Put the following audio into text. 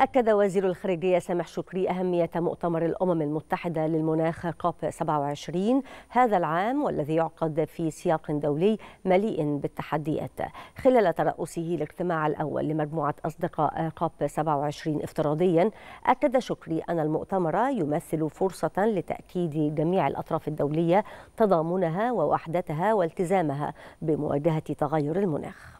أكد وزير الخارجية سامح شكري أهمية مؤتمر الأمم المتحدة للمناخ كوب 27 هذا العام والذي يعقد في سياق دولي مليء بالتحديات خلال ترأسه الاجتماع الأول لمجموعة أصدقاء كوب 27 افتراضيا أكد شكري أن المؤتمر يمثل فرصة لتأكيد جميع الأطراف الدولية تضامنها ووحدتها والتزامها بمواجهة تغير المناخ